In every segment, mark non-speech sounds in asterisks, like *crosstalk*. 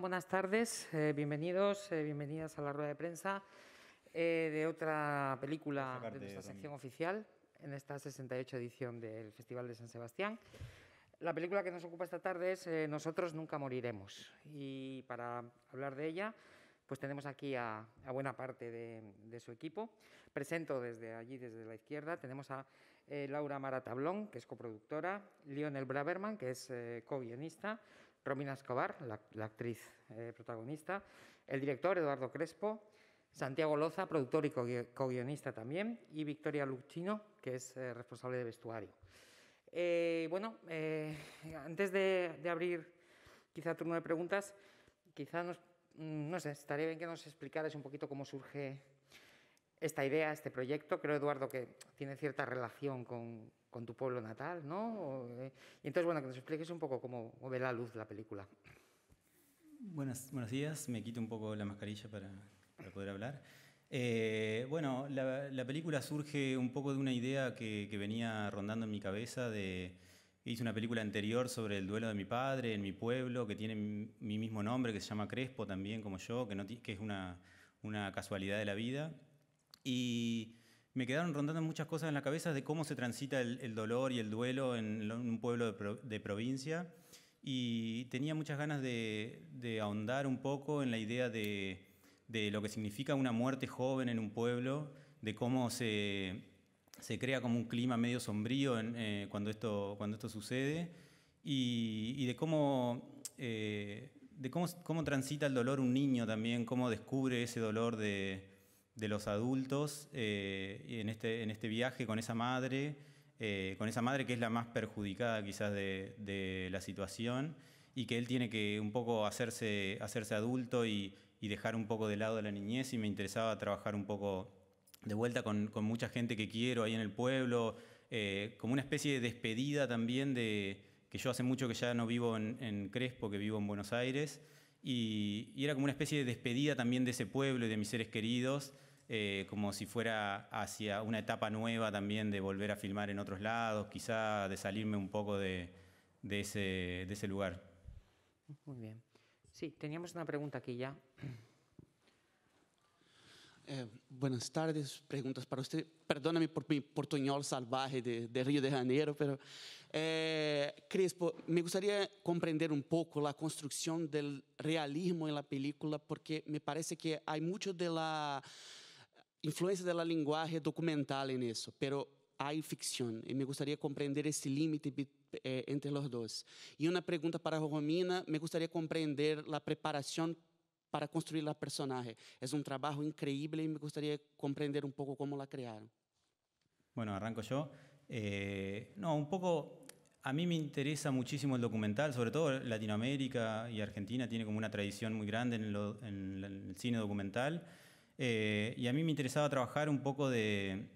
buenas tardes. Eh, bienvenidos, eh, bienvenidas a la rueda de prensa eh, de otra película de nuestra sección oficial en esta 68 edición del Festival de San Sebastián. La película que nos ocupa esta tarde es Nosotros nunca moriremos. Y para hablar de ella, pues tenemos aquí a, buena parte de, su equipo. Presento desde allí, desde la izquierda, tenemos a Laura Mara Tablón, que es coproductora, Lionel Braverman, que es co-guionista, Romina Escobar, la, actriz eh, protagonista, el director Eduardo Crespo, Santiago Loza, productor y co-guionista también, y Victoria Lucchino, que es eh, responsable de vestuario. Eh, bueno, antes de, abrir quizá turno de preguntas, quizá nos, mm, no sé, estaría bien que nos explicaras un poquito cómo surge esta idea, este proyecto. Creo, Eduardo, que tiene cierta relación con, tu pueblo natal, ¿no? Eh, y entonces, bueno, que nos expliques un poco cómo ve la luz la película. Buenas, buenos días, me quito un poco la mascarilla para, poder hablar. Eh, bueno, la, película surge un poco de una idea que, venía rondando en mi cabeza de... Hice una película anterior sobre el duelo de mi padre en mi pueblo, que tiene mi mismo nombre, que se llama Crespo también, como yo, que, no, que es una, una casualidad de la vida y me quedaron rondando muchas cosas en la cabeza de cómo se transita el, dolor y el duelo en un pueblo de, provincia y tenía muchas ganas de, ahondar un poco en la idea de, lo que significa una muerte joven en un pueblo, de cómo se, se crea como un clima medio sombrío en, eh, cuando, esto, cuando esto sucede y, de cómo... Eh, de cómo, cómo transita el dolor un niño también, cómo descubre ese dolor de, de los adultos eh, este, en, este, viaje con esa madre, eh, con esa madre que es la más perjudicada quizás de, la situación y que él tiene que un poco hacerse, hacerse adulto y, dejar un poco de lado la niñez y me interesaba trabajar un poco de vuelta con, mucha gente que quiero ahí en el pueblo, eh, como una especie de despedida también de que yo hace mucho que ya no vivo en, Crespo, que vivo en Buenos Aires. y era como una especie de despedida también de ese pueblo y de mis seres queridos. Eh, como si fuera hacia una etapa nueva también de volver a filmar en otros lados, quizá de salirme un poco de, de, ese, lugar. Muy bien. Sí, teníamos una pregunta aquí ya. Eh, buenas tardes, preguntas para usted. Perdóname por mi portuñol salvaje de, Río de Janeiro, pero eh, me gustaría comprender un poco la construcción del realismo en la película, porque me parece que hay mucho de la influencia la lenguaje documental en eso, pero hay ficción y me gustaría comprender ese límite eh, entre los dos. Y una pregunta para Romina, me gustaría comprender la preparación para construir la personaje. Es un trabajo increíble y me gustaría comprender un poco cómo la crearon. Bueno, arranco yo. Eh, no, un poco, a mí me interesa muchísimo el documental, sobre todo Latinoamérica y Argentina tiene como una tradición muy grande en el cine documental. Eh, y a mí me interesaba trabajar un poco de,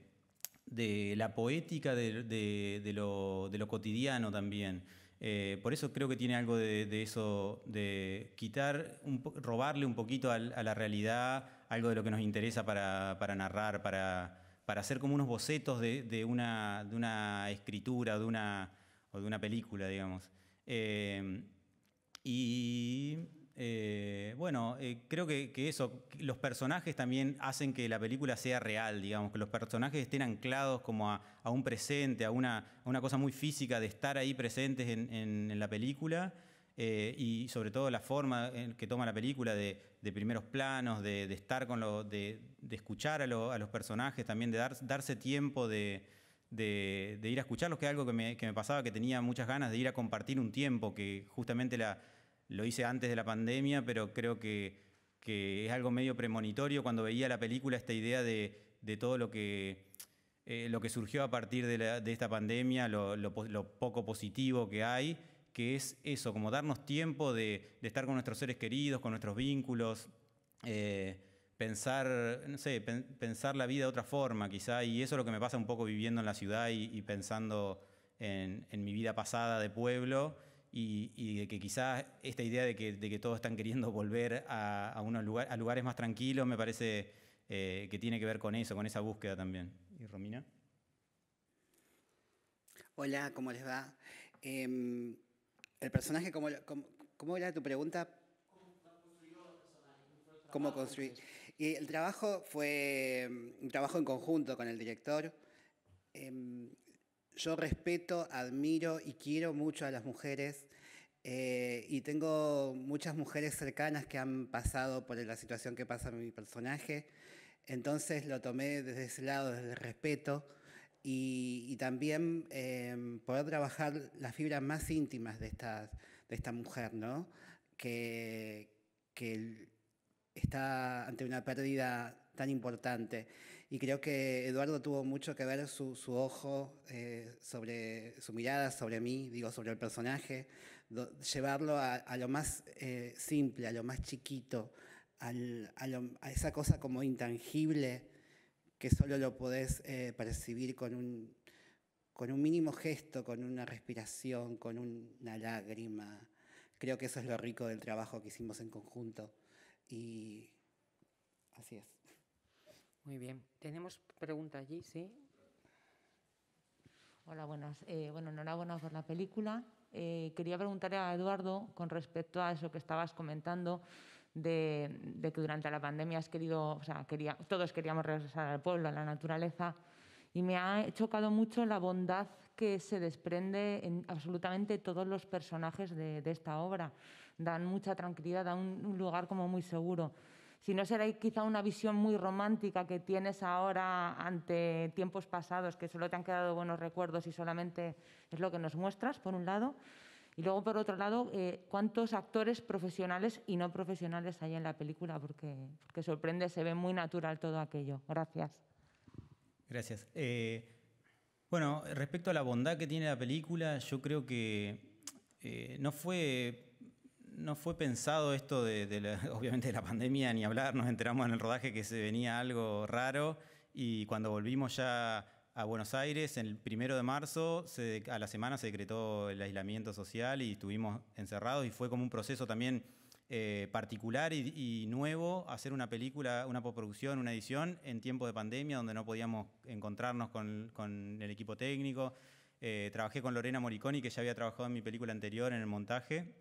la poética de, lo, cotidiano también. Eh, por eso creo que tiene algo de, eso, de quitar, robarle un poquito a, la realidad algo de lo que nos interesa para, narrar, para, hacer como unos bocetos de, una, una, escritura de una, o de una película, digamos. Eh, y eh, bueno, eh, creo que, eso, los personajes también hacen que la película sea real, digamos, que los personajes estén anclados como a, un presente, a una, una, cosa muy física de estar ahí presentes en, la película. Eh, y sobre todo la forma en que toma la película de, primeros planos, de, estar con lo, de, escuchar a, los personajes, también de darse tiempo de, ir a escucharlos, que es algo que me pasaba, que tenía muchas ganas de ir a compartir un tiempo, que justamente la, lo hice antes de la pandemia, pero creo que, es algo medio premonitorio cuando veía la película esta idea de, todo lo que, eh, lo que surgió a partir de, esta pandemia, lo, poco positivo que hay, que es eso, como darnos tiempo de, estar con nuestros seres queridos, con nuestros vínculos. Eh, pensar, la vida de otra forma, quizá, y eso es lo que me pasa un poco viviendo en la ciudad y, pensando en mi vida pasada de pueblo, y, de que quizás esta idea de que, todos están queriendo volver a, unos lugar, a lugares más tranquilos me parece eh, que tiene que ver con eso, con esa búsqueda también. ¿Y Romina? Hola, ¿cómo les va? Em, el personaje, ¿cómo, cómo, era tu pregunta? cómo construir. Y el trabajo fue em, un trabajo en conjunto con el director. Em, yo respeto, admiro y quiero mucho a las mujeres. Eh, y tengo muchas mujeres cercanas que han pasado por la situación que pasa mi personaje. Entonces lo tomé desde ese lado, desde el respeto. Y, también em, poder trabajar las fibras más íntimas de, esta de esta mujer, ¿no? Que, que está ante una pérdida tan importante y creo que Eduardo tuvo mucho que ver su, ojo eh, sobre su mirada sobre mí, digo, sobre el personaje, llevarlo a, lo más eh, simple, a lo más chiquito, a, esa cosa como intangible que solo lo podés eh, percibir con un, con un mínimo gesto, con una respiración, con una lágrima. Creo que eso es lo rico del trabajo que hicimos en conjunto. Y así es. Muy bien. Tenemos pregunta allí, ¿sí? Hola, buenas. Eh, bueno, enhorabuena por la película. Eh, quería preguntarle a Eduardo con respecto a eso que estabas comentando de, que durante la pandemia has querido, o sea, quería, todos queríamos regresar al pueblo, a la naturaleza, y me ha chocado mucho la bondad que se desprende en absolutamente todos los personajes de, esta obra. Dan mucha tranquilidad, dan un lugar como muy seguro. Si no será quizá una visión muy romántica que tienes ahora ante tiempos pasados, que solo te han quedado buenos recuerdos y solamente es lo que nos muestras, por un lado. Y luego, por otro lado, eh, ¿cuántos actores profesionales y no profesionales hay en la película? Porque, que sorprende, se ve muy natural todo aquello. Gracias. Gracias. Eh, bueno, respecto a la bondad que tiene la película, yo creo que eh, no fue no fue pensado esto de, *laughs* obviamente, de la pandemia, ni hablar, nos enteramos en el rodaje que se venía algo raro y cuando volvimos ya a Buenos Aires, el primero de marzo, a la semana se decretó el aislamiento social y estuvimos encerrados y fue como un proceso también eh, particular y, nuevo hacer una película, una postproducción, una edición en tiempo de pandemia donde no podíamos encontrarnos con, el equipo técnico. Eh, trabajé con Lorena Moriconi, que ya había trabajado en mi película anterior en el montaje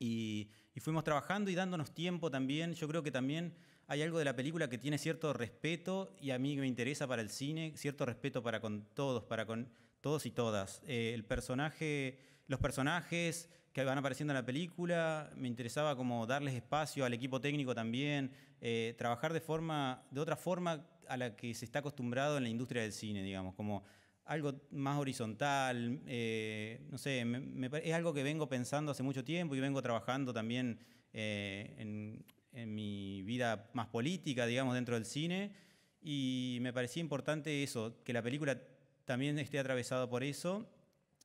y, fuimos trabajando y dándonos tiempo también. Yo creo que también hay algo de la película que tiene cierto respeto y a mí me interesa para el cine, cierto respeto para con todos, para con todos y todas. Eh, el personaje, los personajes que van apareciendo en la película, me interesaba como darles espacio al equipo técnico también, eh, trabajar de forma, de otra forma a la que se está acostumbrado en la industria del cine, digamos, como algo más horizontal, eh, no sé, es algo que vengo pensando hace mucho tiempo y vengo trabajando también eh, en, mi vida más política, digamos, dentro del cine, y me parecía importante eso, que la película también esté atravesada por eso,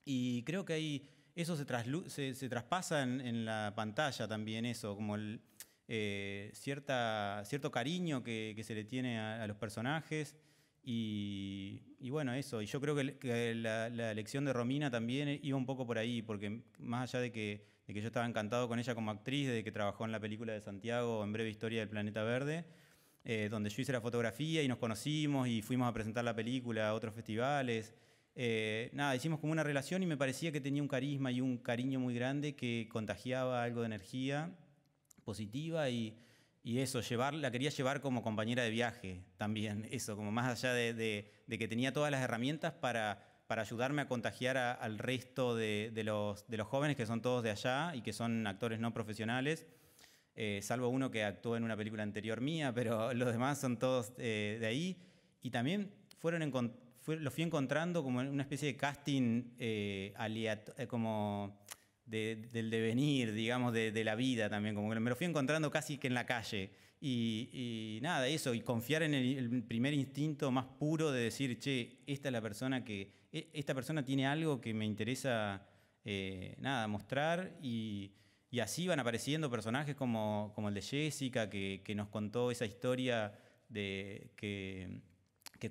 y creo que ahí eso se, se, se traspasa en, la pantalla también, eso, como el, eh, cierta, cierto cariño que, se le tiene a los personajes. Y y bueno, eso. Y yo creo que, la, elección de Romina también iba un poco por ahí, porque más allá de que, de que yo estaba encantado con ella como actriz, de que trabajó en la película de Santiago, en breve historia del planeta verde, eh, donde yo hice la fotografía y nos conocimos y fuimos a presentar la película a otros festivales. Eh, nada, hicimos como una relación y me parecía que tenía un carisma y un cariño muy grande que contagiaba algo de energía positiva y y eso, la quería llevar como compañera de viaje también, *laughs* eso, como más allá de, que tenía todas las herramientas para, para ayudarme a contagiar al resto de, los, de los jóvenes que son todos de allá y que son actores no profesionales, eh, salvo uno que actuó en una película anterior mía, pero *laughs* los demás son todos eh, de ahí. Y también fueron los fui encontrando como una especie de casting eh, eh como del devenir, digamos, de, la vida también, como que me lo fui encontrando casi que en la calle. Y, nada, eso, y confiar en el, primer instinto más puro de decir, che, esta es la persona que, e, esta persona tiene algo que me interesa, eh, nada, mostrar y... así van apareciendo personajes como, el de Jessica, que, nos contó esa historia que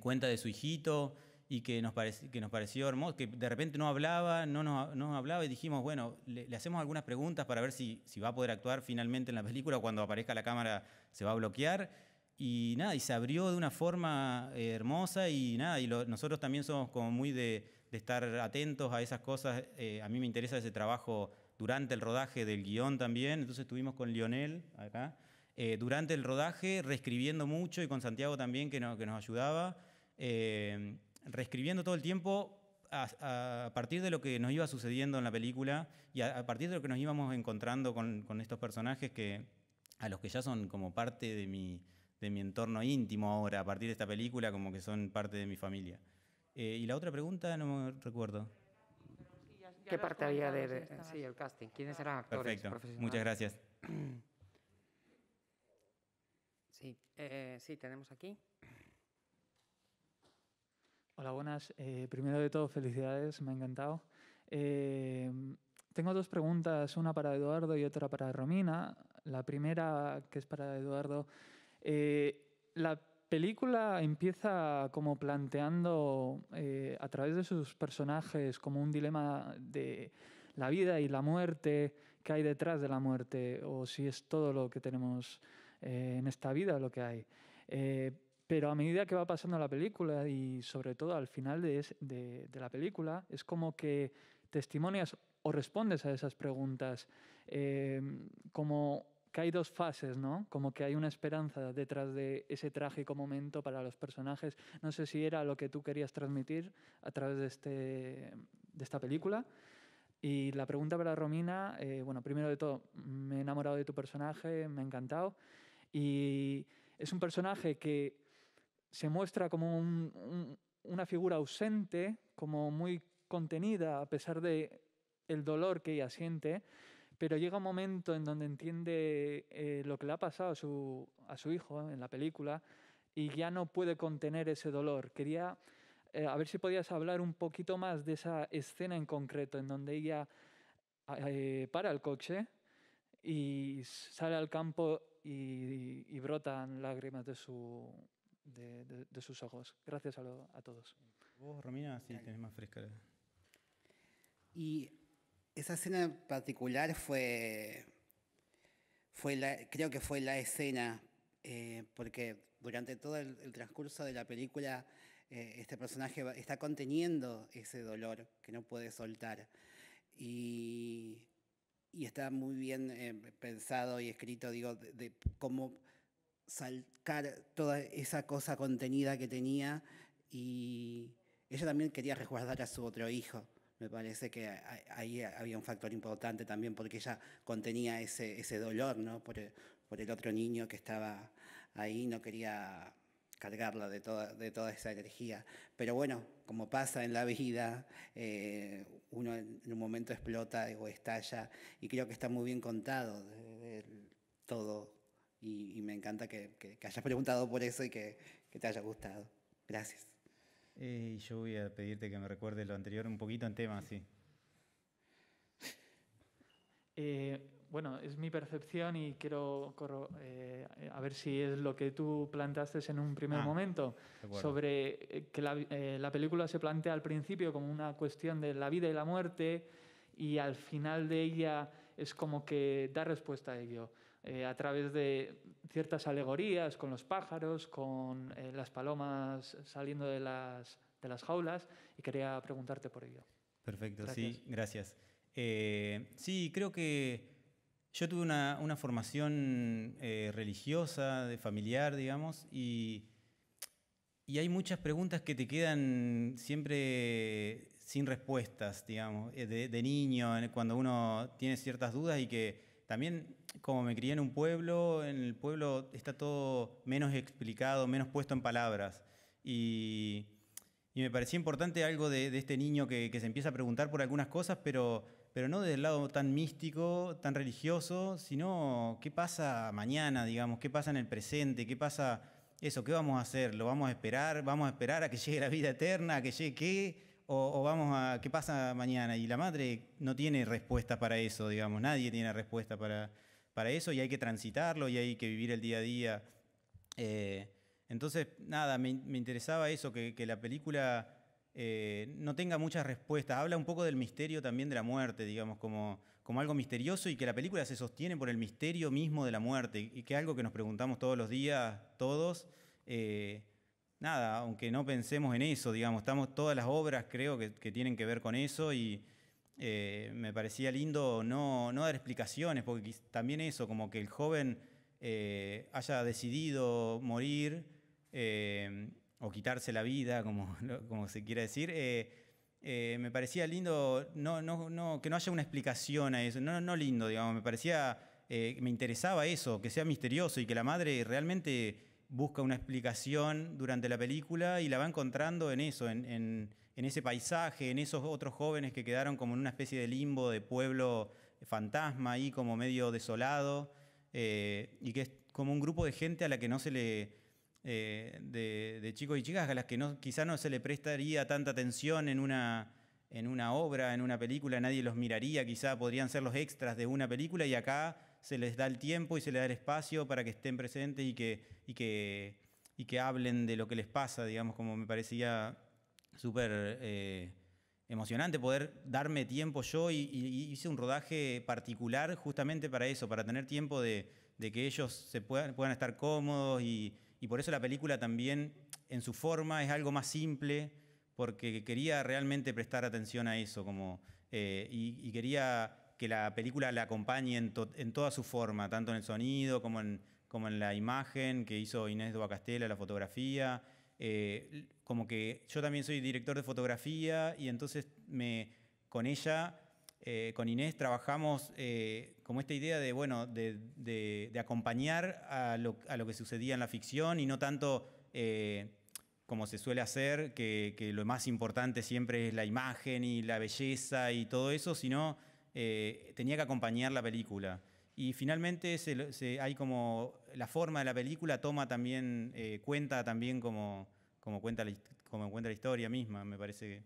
cuenta de su hijito, y que nos, pareció, que nos pareció hermoso, que de repente no hablaba, no nos, no hablaba y dijimos, bueno, le, hacemos algunas preguntas para ver si, si va a poder actuar finalmente en la película, cuando aparezca la cámara se va a bloquear. Y nada, y se abrió de una forma eh, hermosa y nada, y nosotros también somos como muy de, estar atentos a esas cosas. Eh, a mí me interesa ese trabajo durante el rodaje del guión también, entonces estuvimos con Lionel acá, eh, durante el rodaje reescribiendo mucho y con Santiago también que, que nos ayudaba reescribiendo todo el tiempo a, partir de lo que nos iba sucediendo en la película y a, partir de lo que nos íbamos encontrando con, estos personajes que a los que ya son como parte de mi, de mi entorno íntimo ahora, a partir de esta película, como que son parte de mi familia. Eh, y la otra pregunta no me recuerdo. ¿Qué parte había de, sí, el casting? ¿Quiénes eran actores? Perfecto, muchas gracias. *clears throat* Sí, eh, sí, tenemos aquí. Hola, buenas. Eh, primero de todo, felicidades, me ha encantado. Eh, tengo dos preguntas, una para Eduardo y otra para Romina. La primera, que es para Eduardo. Eh, la película empieza como planteando a través de sus personajes como un dilema de la vida y la muerte, qué hay detrás de la muerte, o si es todo lo que tenemos en esta vida lo que hay. Pero a medida que va pasando la película y sobre todo al final de, la película, es como que testimonias o respondes a esas preguntas eh, como que hay dos fases, ¿no? Como que hay una esperanza detrás de ese trágico momento para los personajes. No sé si era lo que tú querías transmitir a través de, este, de esta película. Y la pregunta para Romina, eh, bueno, primero de todo, me he enamorado de tu personaje, me ha encantado. Y es un personaje que se muestra como una figura ausente, como muy contenida a pesar de el dolor que ella siente, pero llega un momento en donde entiende eh, lo que le ha pasado a su, hijo eh, en la película y ya no puede contener ese dolor. Quería eh, a ver si podías hablar un poquito más de esa escena en concreto en donde ella para el coche y sale al campo y brotan lágrimas de su, de, sus ojos. Gracias a, a todos. Vos, Romina, sí, tenés más fresca. Y esa escena en particular fue, fue la, creo que fue la escena, eh, porque durante todo el, transcurso de la película eh, este personaje está conteniendo ese dolor que no puede soltar. Y, y está muy bien eh, pensado y escrito, digo, de cómo salcar toda esa cosa contenida que tenía y ella también quería resguardar a su otro hijo. Me parece que ahí había un factor importante también porque ella contenía ese, ese dolor ¿no? por, el, por el otro niño que estaba ahí, no quería cargarla de toda, de toda esa energía. Pero bueno, como pasa en la vida, eh, uno en un momento explota o estalla y creo que está muy bien contado todo y, me encanta que, hayas preguntado por eso y que, te haya gustado. Gracias. Eh, yo voy a pedirte que me recuerdes lo anterior un poquito en tema, sí. *laughs* Eh, bueno, es mi percepción y quiero eh, a ver si es lo que tú planteaste en un primer ah, momento, sobre eh, que la película se plantea al principio como una cuestión de la vida y la muerte y al final de ella es como que da respuesta a ello. Eh, a través de ciertas alegorías con los pájaros, con eh, las palomas saliendo de las, de las jaulas, y quería preguntarte por ello. Perfecto, sí, gracias. Eh, sí, creo que yo tuve una, formación religiosa, de familiar, digamos, y, y hay muchas preguntas que te quedan siempre sin respuestas, digamos, de, de niño, cuando uno tiene ciertas dudas y que también como me crié en un pueblo, en el pueblo está todo menos explicado, menos puesto en palabras. Y, me parecía importante algo de, este niño que, se empieza a preguntar por algunas cosas, pero, pero no el lado tan místico, tan religioso, sino qué pasa mañana, digamos, qué pasa en el presente, qué pasa eso, qué vamos a hacer, lo vamos a esperar, vamos a esperar a que llegue la vida eterna, a que llegue qué o, vamos a qué pasa mañana. Y la madre no tiene respuesta para eso, digamos, nadie tiene respuesta para, para eso y hay que transitarlo y hay que vivir el día a día. Eh, entonces, nada, me, interesaba eso, que, la película eh, no tenga muchas respuestas. Habla un poco del misterio también de la muerte, digamos, como, como algo misterioso y que la película se sostiene por el misterio mismo de la muerte y que es algo que nos preguntamos todos los días, todos. Eh, nada, aunque no pensemos en eso, digamos, estamos todas las obras creo que, tienen que ver con eso y eh, me parecía lindo no, dar explicaciones, porque también eso, como que el joven eh, haya decidido morir eh, o quitarse la vida, como, *laughs* se quiera decir. me parecía lindo no, que no haya una explicación a eso, no, lindo, digamos, me parecía me interesaba eso, que sea misterioso y que la madre realmente busca una explicación durante la película y la va encontrando en eso, en, ese paisaje, en esos otros jóvenes que quedaron como en una especie de limbo de pueblo fantasma ahí, como medio desolado, eh, y que es como un grupo de gente a la que no se le... Eh, de, chicos y chicas a las que no, quizá no se le prestaría tanta atención en una, en una obra, en una película, nadie los miraría, quizá podrían ser los extras de una película y acá se les da el tiempo y se les da el espacio para que estén presentes y que, que, que hablen de lo que les pasa, digamos, como me parecía súper eh, emocionante poder darme tiempo yo y, hice un rodaje particular justamente para eso, para tener tiempo de, que ellos se puedan, puedan estar cómodos y, por eso la película también en su forma es algo más simple porque quería realmente prestar atención a eso como, eh, y, quería que la película la acompañe en, toda su forma, tanto en el sonido como en, como en la imagen que hizo Inés Duacastela, la fotografía. Eh, como que yo también soy director de fotografía y entonces me, con ella, eh, con Inés, trabajamos eh, como esta idea de, bueno, de, acompañar a lo, que sucedía en la ficción y no tanto como se suele hacer, que, que, lo más importante siempre es la imagen y la belleza y todo eso, sino eh, tenía que acompañar la película. Y finalmente hay como la forma de la película toma también, eh, cuenta también como, cuenta la, como cuenta la historia misma, me parece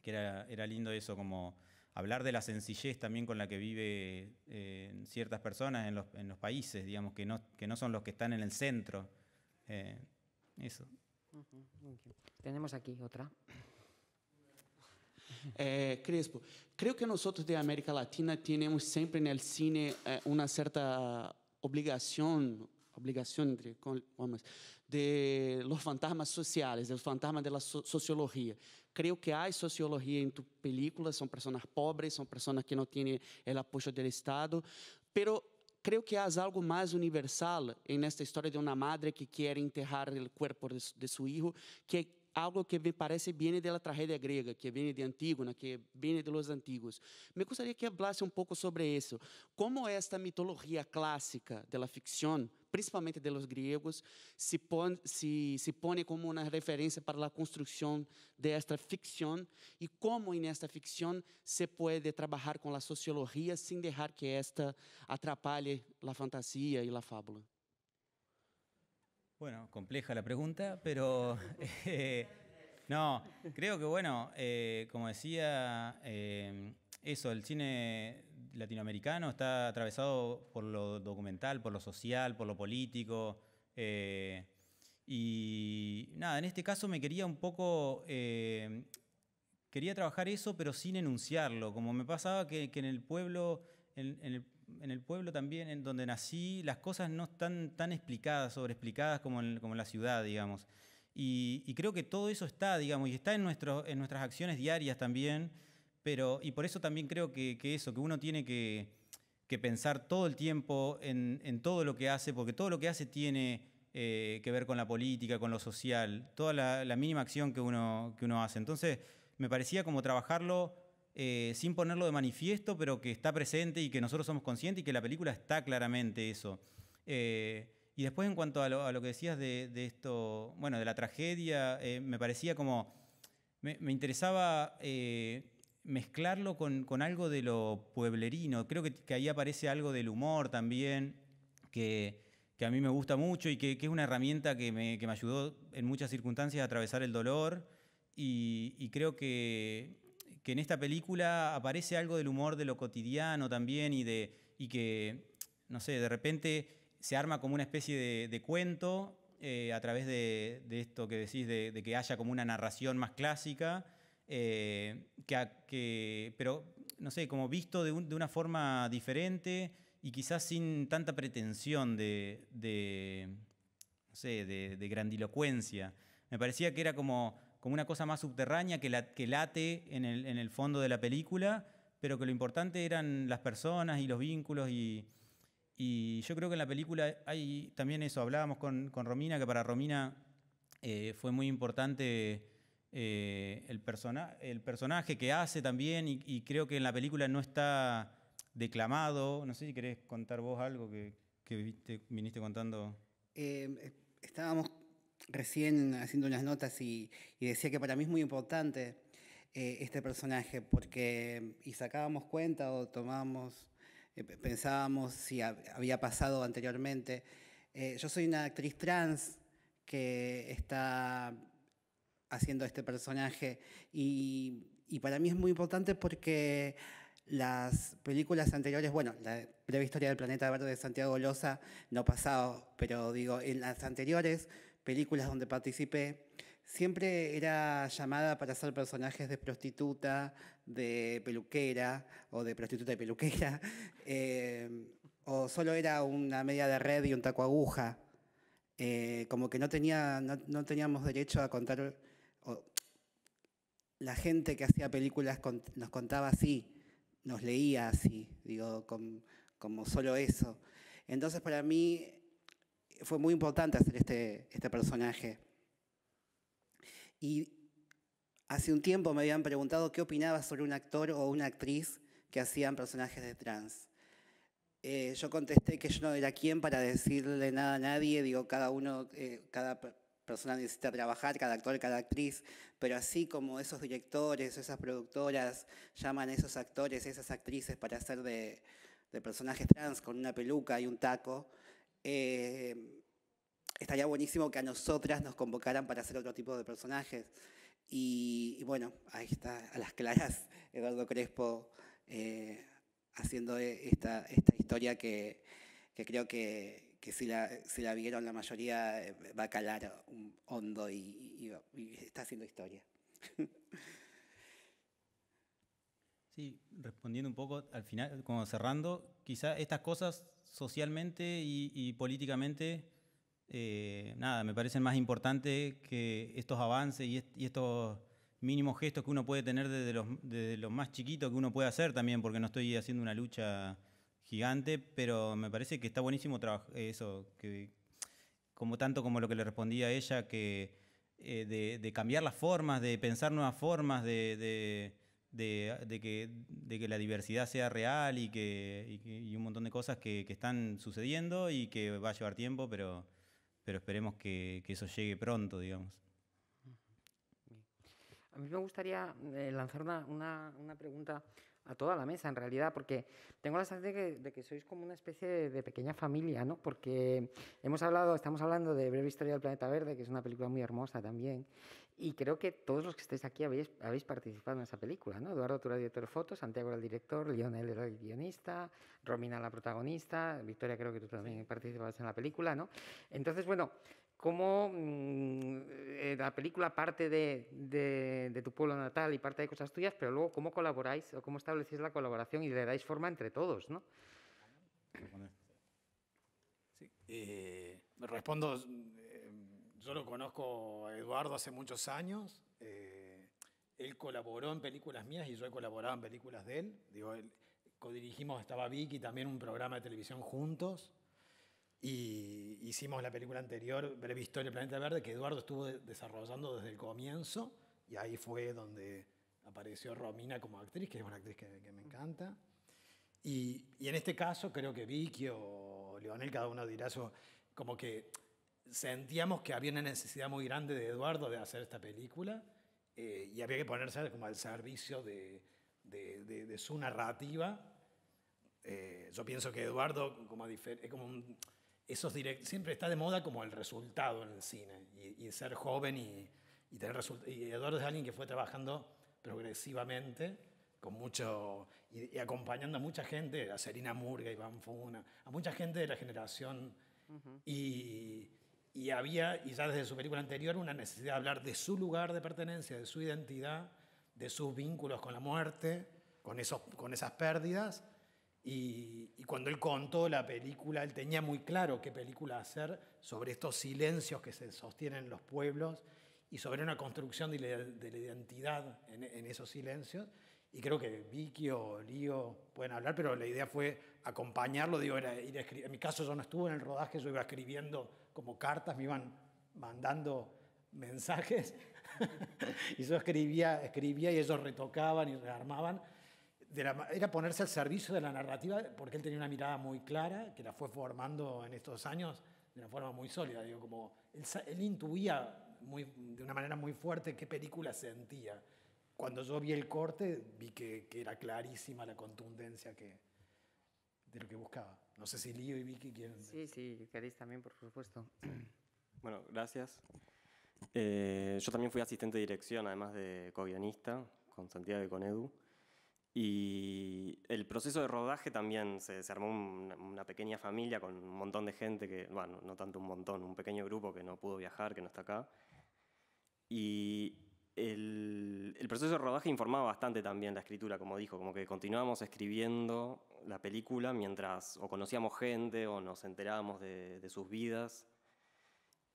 que era, lindo eso, como hablar de la sencillez también con la que vive eh, ciertas personas en los, países, digamos, que no, que no son los que están en el centro. eso. Tenemos aquí otra. Eh, Crespo, creo que nosotros de América Latina tenemos siempre en el cine eh, una cierta obligación, obligación entre de los fantasmas sociales, del fantasma de la so sociología. Creo que hay sociología en tu película, son personas pobres, son personas que no tienen el apoyo del Estado, pero creio que há algo mais universal nesta história de uma madre que quer enterrar o corpo de, de seu filho, que algo que me parece bem da tragédia grega, que vem de Antígona, né, que vem de los antigos. Me gostaria que falasse um pouco sobre isso. Como é esta mitologia clássica da ficção, principalmente de los griegos, se põe se, se pone como uma referência para a construção desta ficção e como nesta ficção se pode trabalhar com a sociologia sem deixar que esta atrapalhe a fantasia e a fábula. Bueno, compleja la pregunta, pero *laughs* eh, no, creo que bueno, eh, como decía, eh, eso, el cine latinoamericano está atravesado por lo documental, por lo social, por lo político. y nada, en este caso me quería un poco, quería trabajar eso, pero sin enunciarlo, como me pasaba que, en el pueblo, en el pueblo también, en donde nací, las cosas no están tan explicadas, sobreexplicadas como en, como la ciudad, digamos. Y, creo que todo eso está, digamos, y está en, nuestro, en nuestras acciones diarias también, pero, y por eso también creo que, que eso, que uno tiene que, que pensar todo el tiempo en, en, todo lo que hace, porque todo lo que hace tiene eh, que ver con la política, con lo social, toda la, la mínima acción que uno, que uno hace. Entonces, me parecía como trabajarlo eh, sin ponerlo de manifiesto, pero que está presente y que nosotros somos conscientes y que la película está claramente eso. Eh, y después en cuanto a lo, que decías de, esto, bueno, de la tragedia, eh, me parecía como, me, me interesaba mezclarlo con, con, algo de lo pueblerino. Creo que, ahí aparece algo del humor también, que, que a mí me gusta mucho y que, es una herramienta que me, que me, ayudó en muchas circunstancias a atravesar el dolor y creo que, que en esta película aparece algo del humor de lo cotidiano también y, de, y que, no sé, de repente se arma como una especie de, cuento eh, a través de, esto que decís, de, que haya como una narración más clásica, eh, que, pero, no sé, como visto de, de, una forma diferente y quizás sin tanta pretensión de, no sé, de, grandilocuencia. Me parecía que era como como una cosa más subterránea que, la, que late en el, fondo de la película, pero que lo importante eran las personas y los vínculos y, yo creo que en la película hay también eso, hablábamos con, Romina, que para Romina eh, fue muy importante eh, el, persona, el personaje que hace también y, creo que en la película no está declamado, no sé si querés contar vos algo que, viniste contando. Eh, estábamos recién haciendo unas notas y, decía que para mí es muy importante eh, este personaje porque y sacábamos cuenta o tomábamos, eh, pensábamos si había pasado anteriormente. Eh, yo soy una actriz trans que está haciendo este personaje y, y para mí es muy importante porque las películas anteriores, bueno, la prehistoria historia del planeta verde de Santiago Golosa no ha pasado, pero digo, en las anteriores películas donde participé, siempre era llamada para hacer personajes de prostituta, de peluquera, o de prostituta y peluquera, *laughs* eh, o solo era una media de red y un taco aguja. Eh, como que no, tenía, no, teníamos derecho a contar, la gente que hacía películas nos contaba así, nos leía así, digo, como solo eso. Entonces para mí fue muy importante hacer este, este, personaje. Y hace un tiempo me habían preguntado qué opinaba sobre un actor o una actriz que hacían personajes de trans. Eh, yo contesté que yo no era quien para decirle nada a nadie, digo, cada uno, eh, cada persona necesita trabajar, cada actor, cada actriz, pero así como esos directores, esas productoras llaman a esos actores, esas actrices para hacer de, de personajes trans con una peluca y un taco, eh, estaría buenísimo que a nosotras nos convocaran para hacer otro tipo de personajes. Y, bueno, ahí está, a las claras, *laughs* Eduardo Crespo eh, haciendo e, esta, esta historia que, creo que, si la, la, vieron la mayoría eh, va a calar hondo y está haciendo historia. *laughs* Sí, respondiendo un poco al final, como cerrando, quizás estas cosas socialmente y, políticamente, eh, nada, me parecen más importantes que estos avances y, estos mínimos gestos que uno puede tener desde los, más chiquitos que uno puede hacer también, porque no estoy haciendo una lucha gigante, pero me parece que está buenísimo eh, eso, que como tanto como lo que le respondía a ella, que eh, de, cambiar las formas, de pensar nuevas formas, de de, de, que, de, que, la diversidad sea real y, que, y un montón de cosas que, que, están sucediendo y que va a llevar tiempo, pero, pero esperemos que, eso llegue pronto, digamos. A mí me gustaría eh, lanzar una, una, una, pregunta a toda la mesa, en realidad, porque tengo la sensación de, que, sois como una especie de, de, pequeña familia, ¿no? Porque hemos hablado, estamos hablando de Breve Historia del Planeta Verde, que es una película muy hermosa también, y creo que todos los que estáis aquí habéis, participado en esa película, ¿no? Eduardo, tú eras director de fotos, Santiago era el director, Lionel era el guionista, Romina la protagonista, Victoria creo que tú también participabas en la película, ¿no? Entonces, bueno, ¿cómo mm, eh, la película parte de, tu pueblo natal y parte de cosas tuyas, pero luego cómo colaboráis o cómo establecéis la colaboración y le dais forma entre todos, ¿no? Sí. Eh, respondo yo lo conozco a Eduardo hace muchos años. Eh, él colaboró en películas mías y yo he colaborado en películas de él. Digo, él, codirigimos, estaba Vicky, también un programa de televisión juntos. Y hicimos la película anterior, Breve Historia del Planeta Verde, que Eduardo estuvo desarrollando desde el comienzo. Y ahí fue donde apareció Romina como actriz, que es una actriz que, me encanta. Y, y, en este caso creo que Vicky o Leonel, cada uno dirá eso, como que sentíamos que había una necesidad muy grande de Eduardo de hacer esta película eh, y había que ponerse como al servicio de, de, su narrativa. Eh, yo pienso que Eduardo como como esos direct, siempre está de moda como el resultado en el cine y, ser joven y, y tener y Eduardo es alguien que fue trabajando progresivamente con mucho y, acompañando a mucha gente, a Serina Murga, Iván Funa, a mucha gente de la generación y y había, y ya desde su película anterior, una necesidad de hablar de su lugar de pertenencia, de su identidad, de sus vínculos con la muerte, con, esos, con esas pérdidas. Y, cuando él contó la película, él tenía muy claro qué película hacer sobre estos silencios que se sostienen en los pueblos y sobre una construcción de la, identidad en, esos silencios. Y creo que Vicky o Lío pueden hablar, pero la idea fue acompañarlo, digo, era En mi caso yo no estuve en el rodaje, yo iba escribiendo como cartas, me iban mandando mensajes *laughs* y yo escribía, escribía y ellos retocaban y rearmaban. De era ponerse al servicio de la narrativa porque él tenía una mirada muy clara que la fue formando en estos años de una forma muy sólida. Digo, como él, intuía muy, de una manera muy fuerte qué película sentía. Cuando yo vi el corte vi que, que era clarísima la contundencia que, de lo que buscaba. No sé si Lío y Vicky quieren... Sí, sí, queréis también, por supuesto. *clears throat* Bueno, gracias. Eh, yo también fui asistente de dirección, además de co-guionista, con Santiago y con Edu. Y el proceso de rodaje también se, se armó una, pequeña familia con un montón de gente, que, bueno, no tanto un montón, un pequeño grupo que no pudo viajar, que no está acá. Y el, el proceso de rodaje informaba bastante también la escritura, como dijo, como que continuamos escribiendo la película mientras o conocíamos gente o nos enterábamos de, sus vidas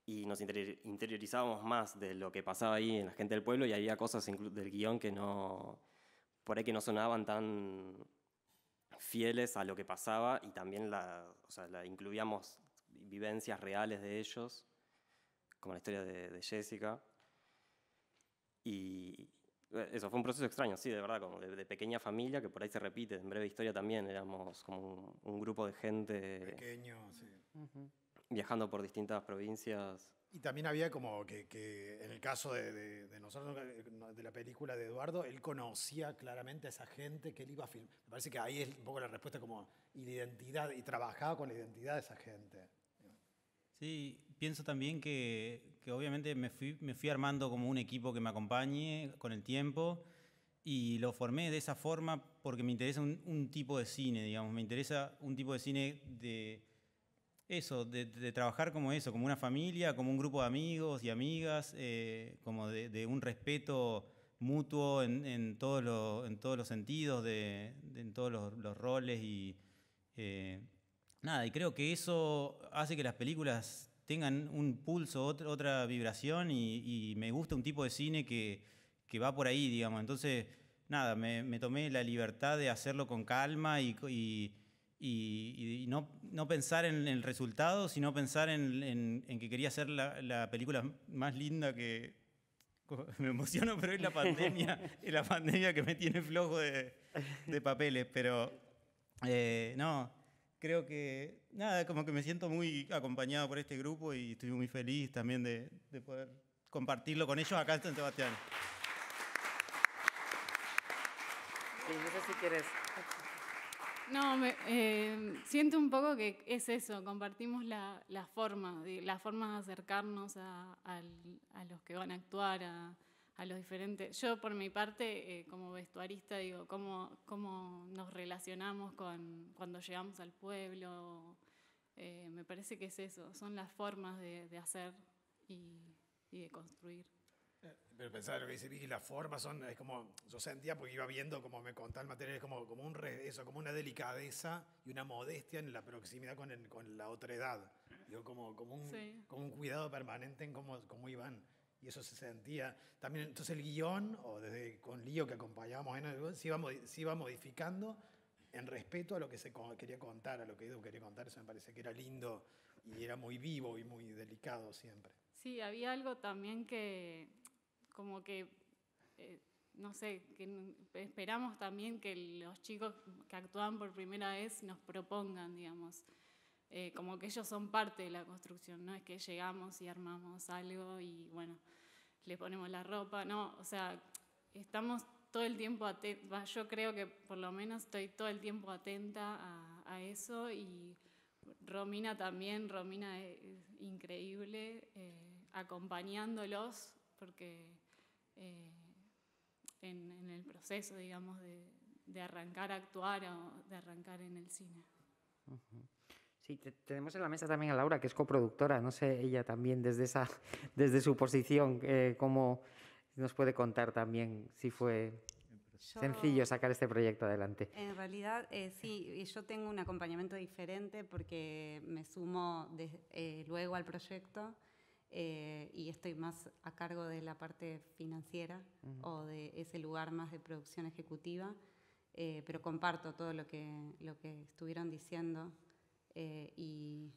y nos interiorizábamos más de lo que pasaba ahí en la gente del pueblo y había cosas del guión que no, por ahí que no sonaban tan fieles a lo que pasaba y también la, incluíamos vivencias reales de ellos, como la historia de, de Jessica. Y, eso fue un proceso extraño, sí, de verdad, como de, pequeña familia que por ahí se repite. En breve historia también éramos como un, grupo de gente. Pequeño, sí. Viajando por distintas provincias. Y también había como que, que en el caso de, de, de, nosotros, de la película de Eduardo, él conocía claramente a esa gente que él iba a filmar. Me parece que ahí es un poco la respuesta como y la identidad, y trabajaba con la identidad de esa gente. Sí, pienso también que que obviamente me fui, armando como un equipo que me acompañe con el tiempo y lo formé de esa forma porque me interesa un, tipo de cine, digamos, me interesa un tipo de cine de eso, de, trabajar como eso, como una familia, como un grupo de amigos y amigas, eh, como de, un respeto mutuo en, todo en todos los sentidos, de, en todos los, roles y... Eh, nada, y creo que eso hace que las películas tengan un pulso, otra, otra vibración y, me gusta un tipo de cine que, que va por ahí, digamos. Entonces, nada, me, tomé la libertad de hacerlo con calma y, y, no, no, pensar en el resultado, sino pensar en, en, que quería hacer la, la película más linda que, *laughs* me emociono, pero es la pandemia, es la pandemia que me tiene flojo de, de papeles. Pero eh, no, creo que, nada, como que me siento muy acompañado por este grupo y estoy muy feliz también de, poder compartirlo con ellos acá en San Sebastián. no si No, me, eh, siento un poco que es eso, compartimos la, la forma, la forma de acercarnos a, a los que van a actuar, a, a los diferentes. Yo por mi parte, eh, como vestuarista, digo, cómo, cómo nos relacionamos con, cuando llegamos al pueblo. Eh, me parece que es eso, son las formas de, hacer y, de construir. Eh, pero pensaba lo que dice Vicky, las formas son, es como, yo sentía porque iba viendo como me contaba el material, es como, como un eso, como una delicadeza y una modestia en la proximidad con, con la otra edad. como, como, un, como un cuidado permanente en cómo, cómo iban y eso se sentía también. Entonces el guión, o desde con Lío que acompañábamos en el... iba, se iba modificando en respeto a lo que se quería contar, a lo que Edu quería contar, eso me parece que era lindo y era muy vivo y muy delicado siempre. Sí, había algo también que, como que, eh, no sé, que esperamos también que los chicos que actúan por primera vez nos propongan, digamos. Eh, como que ellos son parte de la construcción, no es que llegamos y armamos algo y bueno, le ponemos la ropa, no, o sea, estamos todo el tiempo atenta, yo creo que por lo menos estoy todo el tiempo atenta a, eso y Romina también, Romina es, increíble, eh, acompañándolos porque eh, en, el proceso, digamos, de, arrancar a actuar o de arrancar en el cine. Sí, tenemos en la mesa también a Laura, que es coproductora. No sé, ella también desde, esa, *laughs* desde su posición, eh, cómo nos puede contar también si fue sencillo sacar este proyecto adelante. En realidad, eh, sí, yo tengo un acompañamiento diferente porque me sumo eh, luego al proyecto y estoy más a cargo de la parte financiera o de ese lugar más de producción ejecutiva, pero comparto todo lo que, lo que estuvieron diciendo eh,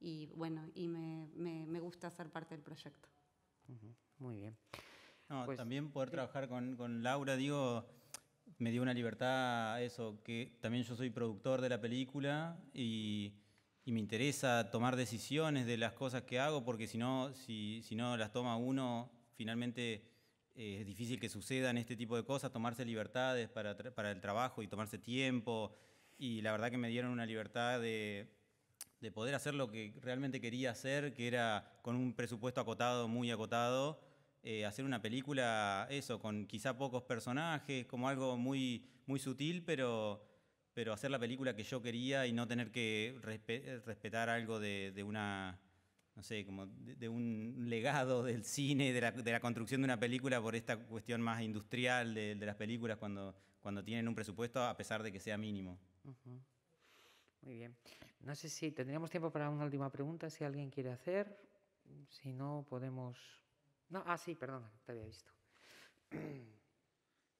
y, bueno, y me, gusta ser parte del proyecto. Muy bien. Pues, también poder trabajar con, Laura, digo, me dio una libertad eso, que también yo soy productor de la película y, me interesa tomar decisiones de las cosas que hago, porque si no, si, no las toma uno, finalmente eh, es difícil que sucedan este tipo de cosas, tomarse libertades para, para el trabajo y tomarse tiempo y la verdad que me dieron una libertad de, de poder hacer lo que realmente quería hacer, que era con un presupuesto acotado, muy acotado, eh, hacer una película, eso, con quizá pocos personajes, como algo muy, muy sutil, pero, pero hacer la película que yo quería y no tener que respetar algo de, de, una, no sé, como de, un legado del cine, de la, de la, construcción de una película por esta cuestión más industrial de, las películas cuando, cuando tienen un presupuesto, a pesar de que sea mínimo. Muy bien. No sé si tendríamos tiempo para una última pregunta, si alguien quiere hacer. Si no, podemos... No, ah, sí, perdona, te había visto. *clears throat*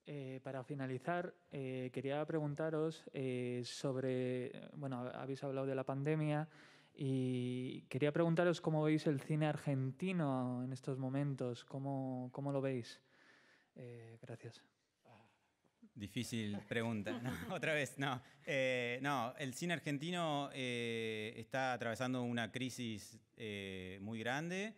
Eh, para finalizar, eh, quería preguntaros eh, sobre, bueno, habéis hablado de la pandemia y quería preguntaros cómo veis el cine argentino en estos momentos, cómo, cómo lo veis. gracias. Difícil pregunta. *laughs* otra vez, no. Eh, no, el cine argentino eh, está atravesando una crisis eh, muy grande.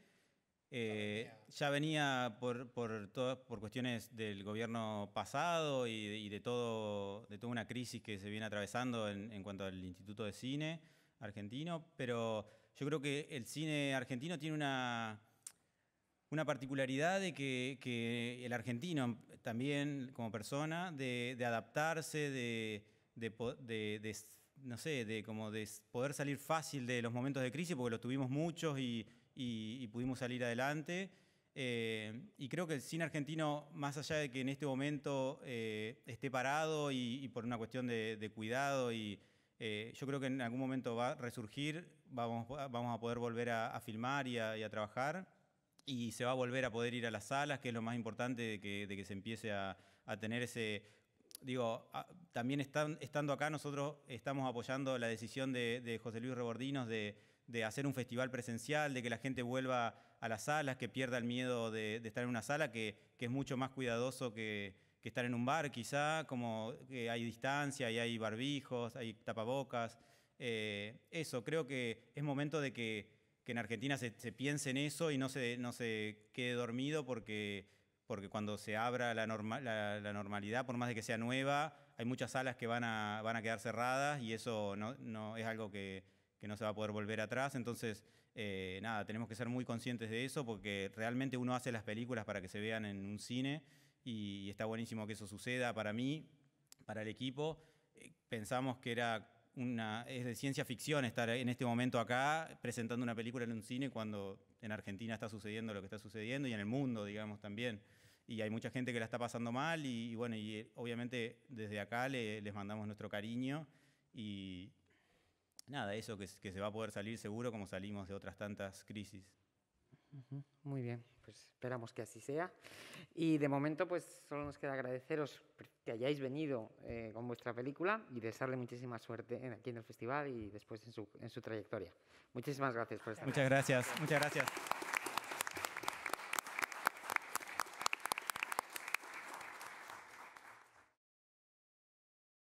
ya venía por, por, por, cuestiones del gobierno pasado y, de, todo, de toda una crisis que se viene atravesando en cuanto al Instituto de Cine argentino, pero yo creo que el cine argentino tiene una una particularidad de que, el argentino también como persona, de, adaptarse, de, no sé, de, de poder salir fácil de los momentos de crisis, porque los tuvimos muchos y, pudimos salir adelante. Eh, y creo que el cine argentino, más allá de que en este momento eh, esté parado y, por una cuestión de, cuidado y, eh, yo creo que en algún momento va a resurgir, vamos, vamos a poder volver a, filmar y a, y a trabajar y se va a volver a poder ir a las salas, que es lo más importante de que, se empiece a, a, tener ese... Digo, también estando acá nosotros estamos apoyando la decisión de, José Luis Rebordinos de, de, hacer un festival presencial, de que la gente vuelva a las salas, que pierda el miedo de, estar en una sala, que, es mucho más cuidadoso que, estar en un bar quizá, como que hay distancia y hay barbijos, hay tapabocas. Eh, eso, creo que es momento de que que en Argentina se, piense en eso y no se, no se quede dormido porque, porque cuando se abra la, la, normalidad, por más de que sea nueva, hay muchas salas que van a, van a quedar cerradas y eso no, es algo que, no se va a poder volver atrás. Entonces, eh, nada, tenemos que ser muy conscientes de eso porque realmente uno hace las películas para que se vean en un cine y, está buenísimo que eso suceda para mí, para el equipo. Eh, pensamos que era es de ciencia ficción estar en este momento acá presentando una película en un cine cuando en Argentina está sucediendo lo que está sucediendo y en el mundo, digamos, también. Y hay mucha gente que la está pasando mal y, bueno, y eh, obviamente desde acá les mandamos nuestro cariño y nada, eso que se va a poder salir seguro como salimos de otras tantas crisis. Muy bien, pues esperamos que así sea. Y de momento, pues solo nos queda agradeceros que hayáis venido eh, con vuestra película y desearle muchísima suerte en, aquí en el festival y después en su, en su trayectoria. Muchísimas gracias por estar Muchas gracias, muchas gracias.